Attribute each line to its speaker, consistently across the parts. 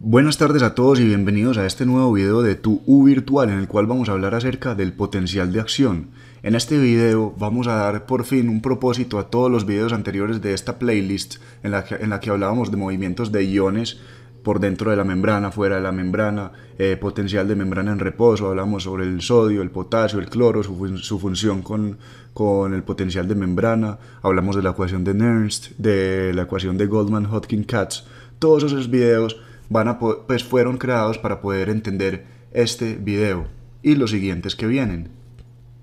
Speaker 1: Buenas tardes a todos y bienvenidos a este nuevo video de Tu U Virtual en el cual vamos a hablar acerca del potencial de acción. En este video vamos a dar por fin un propósito a todos los videos anteriores de esta playlist en la que, en la que hablábamos de movimientos de iones por dentro de la membrana, fuera de la membrana, eh, potencial de membrana en reposo, hablamos sobre el sodio, el potasio, el cloro, su, función con, con, el potencial de membrana, hablamos de la ecuación de Nernst, de la ecuación de Goldman-Hodgkin-Katz, todos esos videos pues fueron creados para poder entender este video y los siguientes que vienen.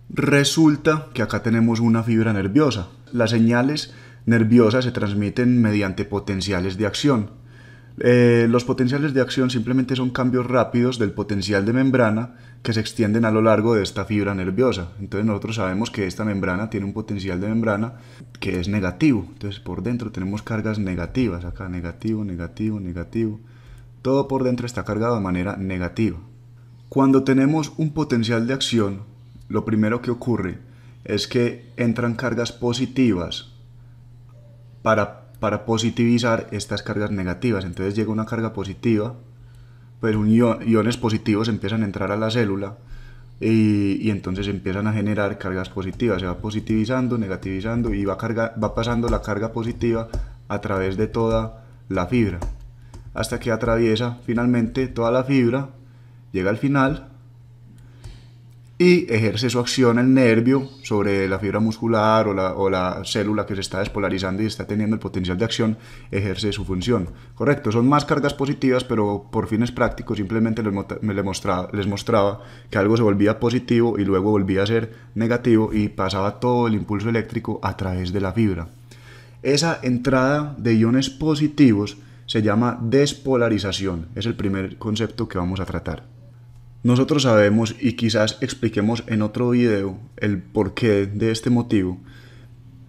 Speaker 1: Resulta que acá tenemos una fibra nerviosa. Las señales nerviosas se transmiten mediante potenciales de acción. Eh, los potenciales de acción simplemente son cambios rápidos del potencial de membrana que se extienden a lo largo de esta fibra nerviosa. Entonces nosotros sabemos que esta membrana tiene un potencial de membrana que es negativo. Entonces por dentro tenemos cargas negativas. Acá negativo, negativo, negativo todo por dentro está cargado de manera negativa. Cuando tenemos un potencial de acción, lo primero que ocurre es que entran cargas positivas para, positivizar estas cargas negativas. Entonces llega una carga positiva, pues iones positivos empiezan a entrar a la célula y, entonces empiezan a generar cargas positivas. Se va positivizando, negativizando y va, carga, va pasando la carga positiva a través de toda la fibra hasta que atraviesa finalmente toda la fibra, llega al final y ejerce su acción el nervio sobre la fibra muscular o la, o la, célula que se está despolarizando y está teniendo el potencial de acción, ejerce su función. Correcto, son más cargas positivas, pero por fines prácticos simplemente mostraba, les mostraba que algo se volvía positivo y luego volvía a ser negativo y pasaba todo el impulso eléctrico a través de la fibra. Esa entrada de iones positivos se llama despolarización. Es el primer concepto que vamos a tratar. Nosotros sabemos y quizás expliquemos en otro video el porqué de este motivo,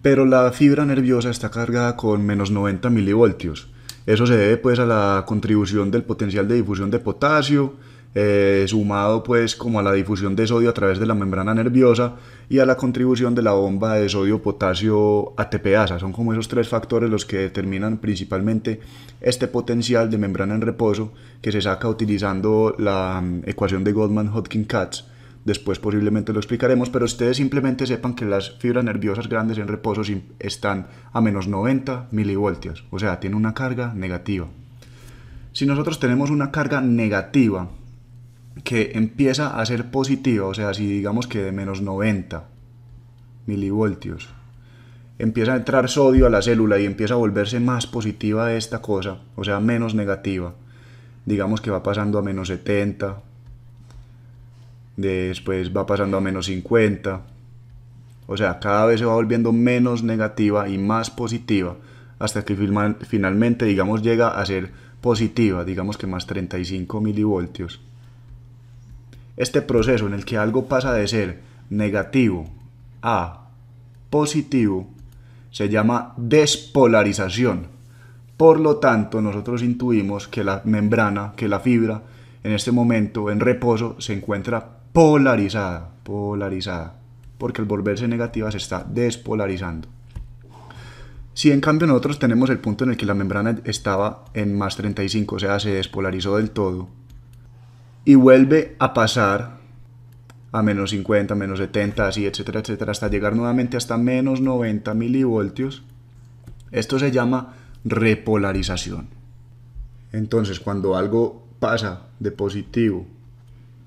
Speaker 1: pero la fibra nerviosa está cargada con menos 90 milivoltios. Eso se debe pues a la contribución del potencial de difusión de potasio, eh, sumado pues como a la difusión de sodio a través de la membrana nerviosa y a la contribución de la bomba de sodio-potasio ATPasa. Son como esos tres factores los que determinan principalmente este potencial de membrana en reposo que se saca utilizando la mm, ecuación de Goldman-Hodgkin-Katz. Después posiblemente lo explicaremos, pero ustedes simplemente sepan que las fibras nerviosas grandes en reposo están a menos 90 milivoltios, o sea, tiene una carga negativa. Si nosotros tenemos una carga negativa que empieza a ser positiva, o sea, si digamos que de menos 90 milivoltios, empieza a entrar sodio a la célula y empieza a volverse más positiva esta cosa, o sea, menos negativa. Digamos que va pasando a menos 70, después va pasando a menos 50. O sea, cada vez se va volviendo menos negativa y más positiva, hasta que finalmente, digamos, llega a ser positiva, digamos que más 35 milivoltios. Este proceso en el que algo pasa de ser negativo a positivo se llama despolarización. Por lo tanto, nosotros intuimos que la membrana, que la fibra, en este momento en reposo se encuentra polarizada, polarizada, porque al volverse negativa se está despolarizando. Si en cambio nosotros tenemos el punto en el que la membrana estaba en más 35, o sea, se despolarizó del todo, y vuelve a pasar a menos 50, menos 70, así, etcétera, etcétera, hasta llegar nuevamente hasta menos 90 milivoltios. Esto se llama repolarización. Entonces, cuando algo pasa de positivo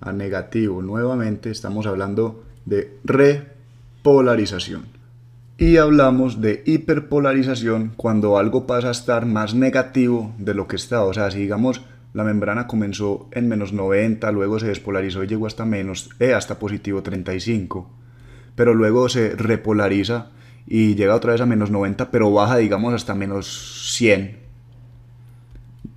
Speaker 1: a negativo nuevamente, estamos hablando de repolarización. Y hablamos de hiperpolarización cuando algo pasa a estar más negativo de lo que está. O sea, si digamos la membrana comenzó en menos 90, luego se despolarizó y llegó hasta menos, eh, hasta positivo 35. Pero luego se repolariza y llega otra vez a menos 90, pero baja, digamos, hasta menos 100.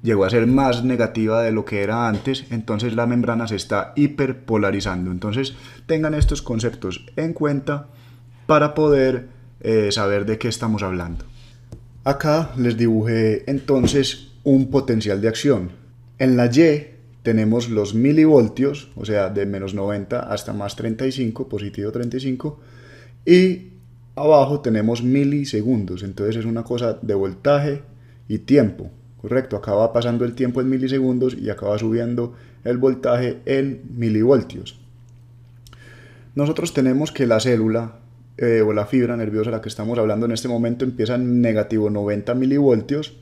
Speaker 1: Llegó a ser más negativa de lo que era antes, entonces la membrana se está hiperpolarizando. Entonces tengan estos conceptos en cuenta para poder eh, saber de qué estamos hablando. Acá les dibujé entonces un potencial de acción en la Y tenemos los milivoltios, o sea, de menos 90 hasta más 35, positivo 35, y abajo tenemos milisegundos, entonces es una cosa de voltaje y tiempo, correcto, Acaba pasando el tiempo en milisegundos y acaba subiendo el voltaje en milivoltios. Nosotros tenemos que la célula eh, o la fibra nerviosa de la que estamos hablando en este momento empieza en negativo 90 milivoltios,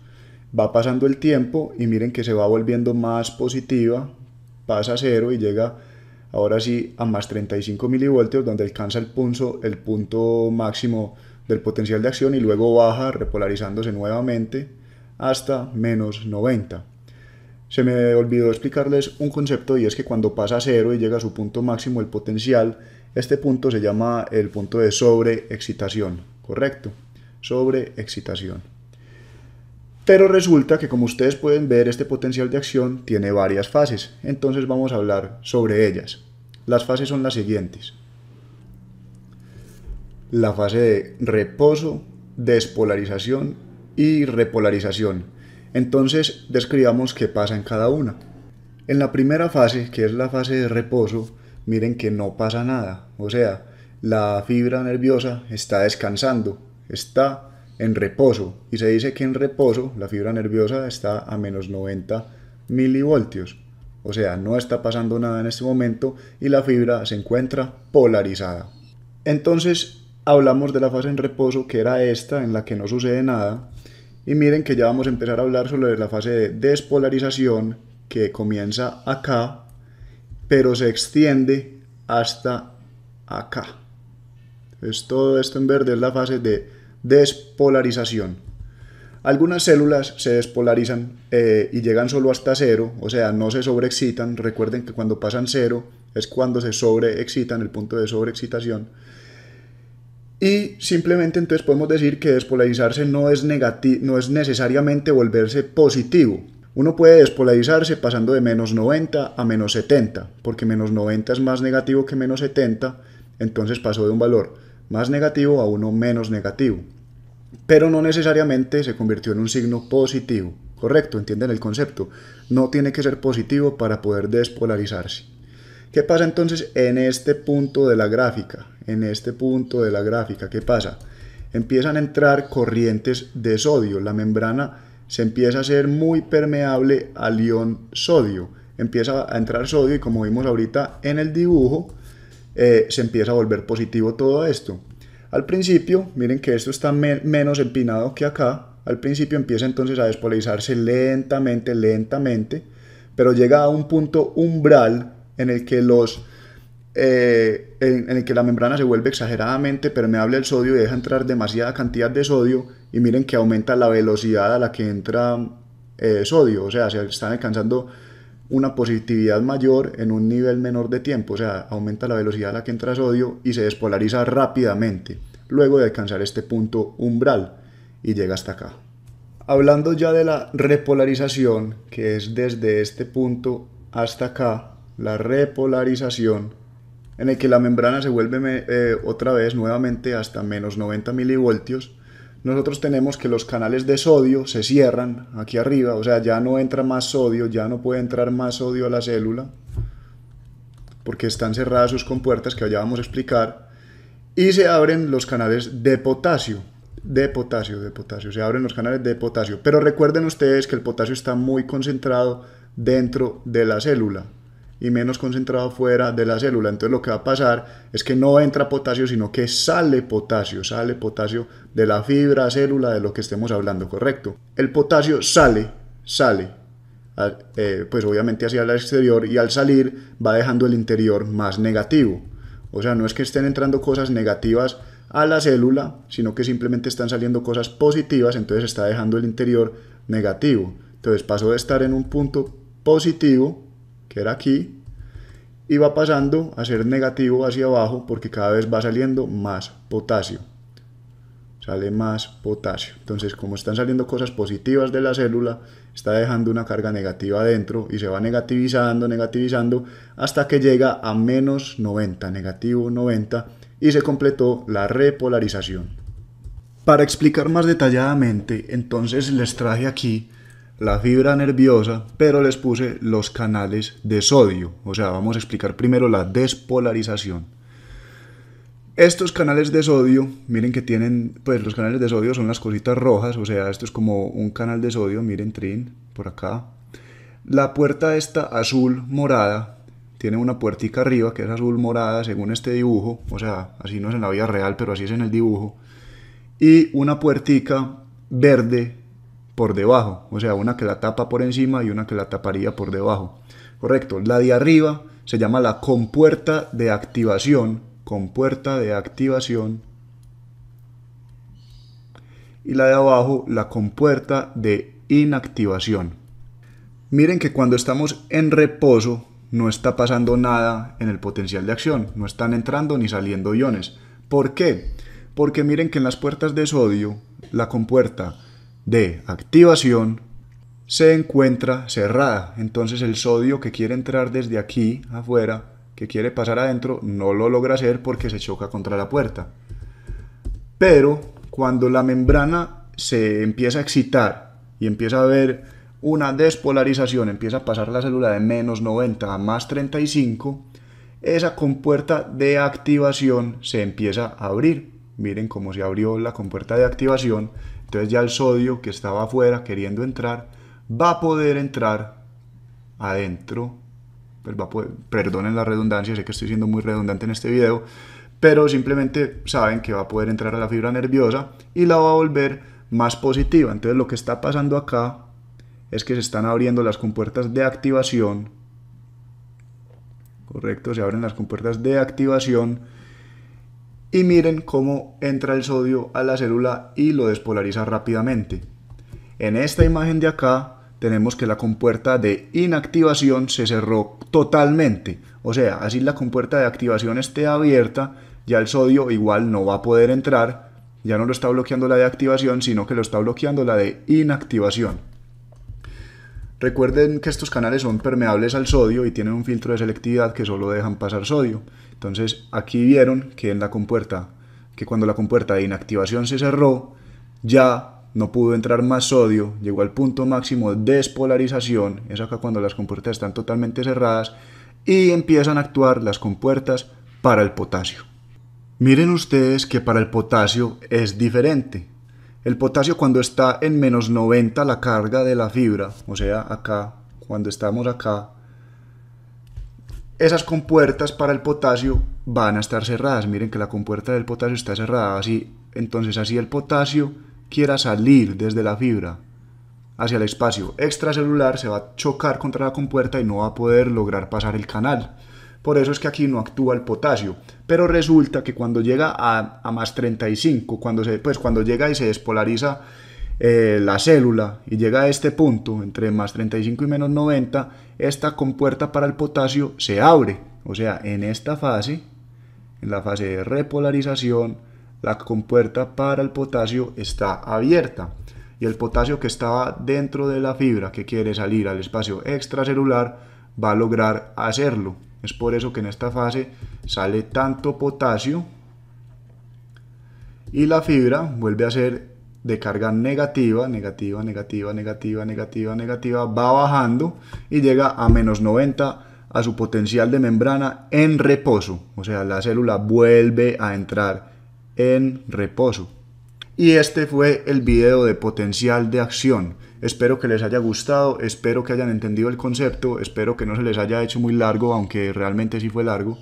Speaker 1: Va pasando el tiempo y miren que se va volviendo más positiva, pasa a cero y llega ahora sí a más 35 milivoltios, donde alcanza el, punto, el punto máximo del potencial de acción y luego baja repolarizándose nuevamente hasta menos 90. Se me olvidó explicarles un concepto y es que cuando pasa a cero y llega a su punto máximo el potencial, este punto se llama el punto de sobreexcitación, ¿correcto? Sobreexcitación. Pero resulta que como ustedes pueden ver, este potencial de acción tiene varias fases, entonces vamos a hablar sobre ellas. Las fases son las siguientes. La fase de reposo, despolarización y repolarización. Entonces describamos qué pasa en cada una. En la primera fase, que es la fase de reposo, miren que no pasa nada. O sea, la fibra nerviosa está descansando, está en reposo y se dice que en reposo la fibra nerviosa está a menos 90 milivoltios. O sea, no está pasando nada en este momento y la fibra se encuentra polarizada. Entonces hablamos de la fase en reposo que era esta en la que no sucede nada y miren que ya vamos a empezar a hablar sobre la fase de despolarización que comienza acá pero se extiende hasta acá. Entonces todo esto en verde es la fase de despolarización. Algunas células se despolarizan eh, y llegan solo hasta cero, o sea, no se sobreexcitan. Recuerden que cuando pasan cero es cuando se sobreexcitan, el punto de sobreexcitación. Y simplemente entonces podemos decir que despolarizarse no es, no es necesariamente volverse positivo. Uno puede despolarizarse pasando de menos 90 a menos 70, porque menos 90 es más negativo que menos 70, entonces pasó de un valor más negativo a uno menos negativo, pero no necesariamente se convirtió en un signo positivo. Correcto, entienden el concepto. No tiene que ser positivo para poder despolarizarse. ¿Qué pasa entonces en este punto de la gráfica? En este punto de la gráfica, ¿qué pasa? Empiezan a entrar corrientes de sodio. La membrana se empieza a ser muy permeable al ion sodio. Empieza a entrar sodio y como vimos ahorita en el dibujo, eh, se empieza a volver positivo todo esto. Al principio, miren que esto está menos empinado que acá, al principio empieza entonces a despolarizarse lentamente, lentamente, pero llega a un punto umbral en el que los... Eh, en, el que la membrana se vuelve exageradamente permeable al sodio y deja entrar demasiada cantidad de sodio y miren que aumenta la velocidad a la que entra eh, sodio, o sea, se están alcanzando una positividad mayor en un nivel menor de tiempo, o sea, aumenta la velocidad a la que entra sodio y se despolariza rápidamente, luego de alcanzar este punto umbral y llega hasta acá. Hablando ya de la repolarización, que es desde este punto hasta acá, la repolarización, en el que la membrana se vuelve eh, otra vez nuevamente hasta menos 90 milivoltios, nosotros tenemos que los canales de sodio se cierran aquí arriba, o sea, ya no entra más sodio, ya no puede entrar más sodio a la célula, porque están cerradas sus compuertas, que allá vamos a explicar, y se abren los canales de potasio, de potasio, de potasio, se abren los canales de potasio, pero recuerden ustedes que el potasio está muy concentrado dentro de la célula, y menos concentrado fuera de la célula. Entonces lo que va a pasar es que no entra potasio, sino que sale potasio, sale potasio de la fibra, célula, de lo que estemos hablando, ¿correcto? El potasio sale, sale, eh, pues obviamente hacia el exterior y al salir va dejando el interior más negativo. O sea, no es que estén entrando cosas negativas a la célula, sino que simplemente están saliendo cosas positivas, entonces está dejando el interior negativo. Entonces pasó de estar en un punto positivo que era aquí, y va pasando a ser negativo hacia abajo porque cada vez va saliendo más potasio. Sale más potasio. Entonces, como están saliendo cosas positivas de la célula, está dejando una carga negativa adentro y se va negativizando, negativizando, hasta que llega a menos 90, negativo 90, y se completó la repolarización. Para explicar más detalladamente, entonces les traje aquí la fibra nerviosa, pero les puse los canales de sodio. O sea, vamos a explicar primero la despolarización. Estos canales de sodio, miren que tienen, pues los canales de sodio son las cositas rojas, o sea, esto es como un canal de sodio, miren Trin, por acá. La puerta esta azul morada, tiene una puertica arriba que es azul morada según este dibujo, o sea, así no es en la vida real, pero así es en el dibujo. Y una puertica verde por debajo, o sea, una que la tapa por encima y una que la taparía por debajo. Correcto, la de arriba se llama la compuerta de activación, compuerta de activación. Y la de abajo, la compuerta de inactivación. Miren que cuando estamos en reposo no está pasando nada en el potencial de acción, no están entrando ni saliendo iones. ¿Por qué? Porque miren que en las puertas de sodio, la compuerta de activación se encuentra cerrada. Entonces el sodio que quiere entrar desde aquí afuera, que quiere pasar adentro, no lo logra hacer porque se choca contra la puerta. Pero cuando la membrana se empieza a excitar y empieza a haber una despolarización, empieza a pasar la célula de menos 90 a más 35, esa compuerta de activación se empieza a abrir. Miren cómo se abrió la compuerta de activación entonces ya el sodio que estaba afuera queriendo entrar va a poder entrar adentro. Pues perdonen la redundancia, sé que estoy siendo muy redundante en este video, pero simplemente saben que va a poder entrar a la fibra nerviosa y la va a volver más positiva. Entonces lo que está pasando acá es que se están abriendo las compuertas de activación. Correcto, se abren las compuertas de activación y miren cómo entra el sodio a la célula y lo despolariza rápidamente. En esta imagen de acá tenemos que la compuerta de inactivación se cerró totalmente. O sea, así la compuerta de activación esté abierta, ya el sodio igual no va a poder entrar, ya no lo está bloqueando la de activación, sino que lo está bloqueando la de inactivación. Recuerden que estos canales son permeables al sodio y tienen un filtro de selectividad que solo dejan pasar sodio. Entonces aquí vieron que en la compuerta, que cuando la compuerta de inactivación se cerró, ya no pudo entrar más sodio, llegó al punto máximo de despolarización, es acá cuando las compuertas están totalmente cerradas, y empiezan a actuar las compuertas para el potasio. Miren ustedes que para el potasio es diferente. El potasio cuando está en menos 90 la carga de la fibra, o sea, acá, cuando estamos acá, esas compuertas para el potasio van a estar cerradas. Miren que la compuerta del potasio está cerrada. Así, entonces así el potasio quiera salir desde la fibra hacia el espacio extracelular, se va a chocar contra la compuerta y no va a poder lograr pasar el canal. Por eso es que aquí no actúa el potasio. Pero resulta que cuando llega a, más 35, cuando, se, pues, cuando llega y se despolariza eh, la célula y llega a este punto, entre más 35 y menos 90, esta compuerta para el potasio se abre. O sea, en esta fase, en la fase de repolarización, la compuerta para el potasio está abierta. Y el potasio que estaba dentro de la fibra que quiere salir al espacio extracelular va a lograr hacerlo. Es por eso que en esta fase sale tanto potasio y la fibra vuelve a ser de carga negativa, negativa, negativa, negativa, negativa, negativa, va bajando y llega a menos 90 a su potencial de membrana en reposo. O sea, la célula vuelve a entrar en reposo. Y este fue el video de potencial de acción. Espero que les haya gustado, espero que hayan entendido el concepto, espero que no se les haya hecho muy largo, aunque realmente sí fue largo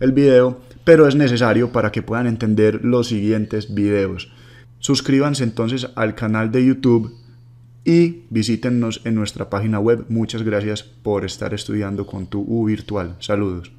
Speaker 1: el video, pero es necesario para que puedan entender los siguientes videos. Suscríbanse entonces al canal de YouTube y visítennos en nuestra página web. Muchas gracias por estar estudiando con tu U virtual. Saludos.